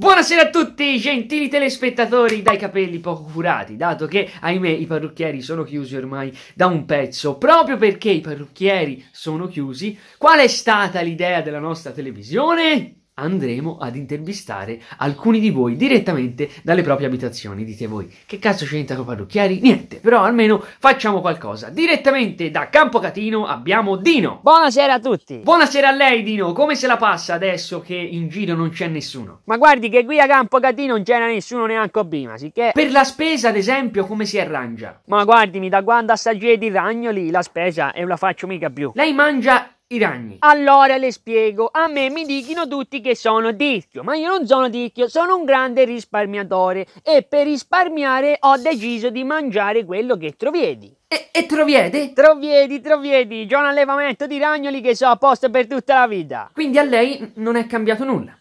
Buonasera a tutti, gentili telespettatori dai capelli poco curati, dato che, ahimè, i parrucchieri sono chiusi ormai da un pezzo. Proprio perché i parrucchieri sono chiusi, qual è stata l'idea della nostra televisione? andremo ad intervistare alcuni di voi direttamente dalle proprie abitazioni. Dite voi, che cazzo c'entra con parrucchieri? Niente, però almeno facciamo qualcosa. Direttamente da Campocatino abbiamo Dino. Buonasera a tutti. Buonasera a lei Dino, come se la passa adesso che in giro non c'è nessuno? Ma guardi che qui a Campocatino non c'era nessuno neanche prima, sicché... Per la spesa ad esempio come si arrangia? Ma guardimi, da quando assaggiai di ragnoli la spesa e non la faccio mica più. Lei mangia i ragni. Allora le spiego, a me mi dicono tutti che sono Tirchio, ma io non sono Tirchio, sono un grande risparmiatore e per risparmiare ho deciso di mangiare quello che troviedi. E, e troviete? Troviedi, troviedi, c'è un allevamento di ragnoli che so a posto per tutta la vita. Quindi a lei non è cambiato nulla?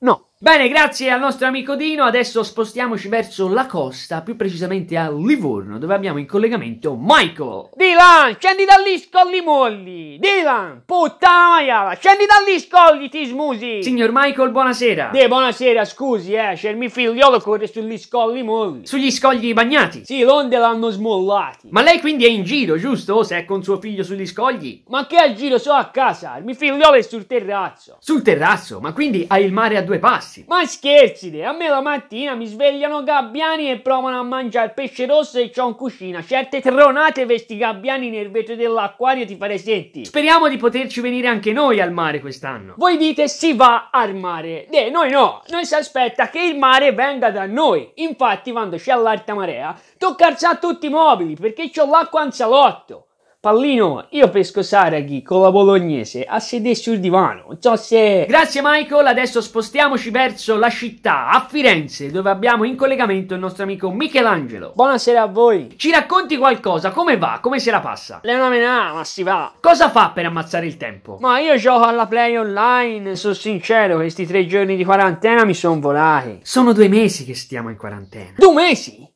No. Bene, grazie al nostro amico Dino, adesso spostiamoci verso la costa, più precisamente a Livorno, dove abbiamo in collegamento Michael. Dylan, scendi da lì, scolli molli! Dylan, puttana scendi da lì, scolli, ti smusi! Signor Michael, buonasera! De, buonasera, scusi, eh, c'è il mio figliolo che corre sugli scolli molli. Sugli scogli bagnati? Sì, l'onde l'hanno smollati. Ma lei quindi è in giro, giusto? Se è con suo figlio sugli scogli? Ma che a giro, so a casa, il mio figliolo è sul terrazzo. Sul terrazzo? Ma quindi hai il mare a due passi? massimo. Ma scherzi, te, a me la mattina mi svegliano gabbiani e provano a mangiare pesce rosso e c'ho in cucina. Certe tronate vesti gabbiani nel vetro dell'acquario ti farei senti. Speriamo di poterci venire anche noi al mare quest'anno. Voi dite si va al mare. Eh, noi no, noi si aspetta che il mare venga da noi. Infatti quando c'è l'alta marea tocca alzare tutti i mobili perché c'ho l'acqua in salotto. Pallino, io pesco Saraghi con la bolognese a sedere sul divano, non so se... Grazie Michael, adesso spostiamoci verso la città, a Firenze, dove abbiamo in collegamento il nostro amico Michelangelo. Buonasera a voi. Ci racconti qualcosa, come va, come se la passa? È una menà, ma si va. Cosa fa per ammazzare il tempo? Ma io gioco alla Play Online, sono sincero, questi tre giorni di quarantena mi sono volati. Sono due mesi che stiamo in quarantena. Due mesi?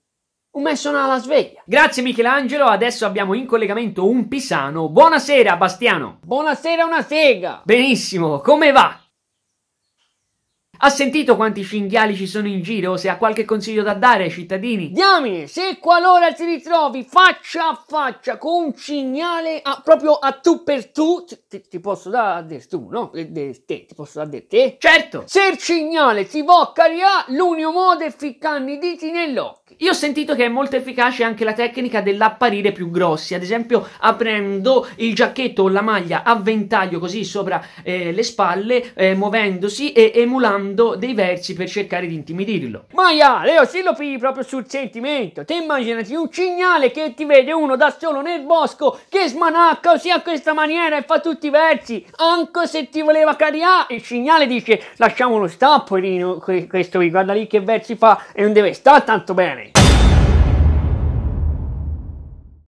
un messo alla sveglia. Grazie Michelangelo, adesso abbiamo in collegamento un pisano. Buonasera Bastiano. Buonasera una sega. Benissimo, come va? Ha sentito quanti cinghiali ci sono in giro? Se ha qualche consiglio da dare ai cittadini? Diamine, se qualora ti ritrovi faccia a faccia con un cinghiale a, ah, proprio a tu per tu, ti, ti posso dare a dire tu, no? Eh, De, te, ti posso dare a dire te? Certo! Se il cinghiale si va a cariare, l'unico modo è ficcarmi i diti nell'occhio. Io ho sentito che è molto efficace anche la tecnica dell'apparire più grossi, ad esempio aprendo il giacchetto o la maglia a ventaglio così sopra eh, le spalle, eh, muovendosi e emulando dei versi per cercare di intimidirlo. Ma ya, Leo, se lo pigli proprio sul sentimento, te immaginati un cignale che ti vede uno da solo nel bosco che smanacca così a questa maniera e fa tutti i versi, anche se ti voleva cariare, il cignale dice lasciamolo sta, poverino, questo qui, guarda lì che versi fa e non deve stare tanto bene.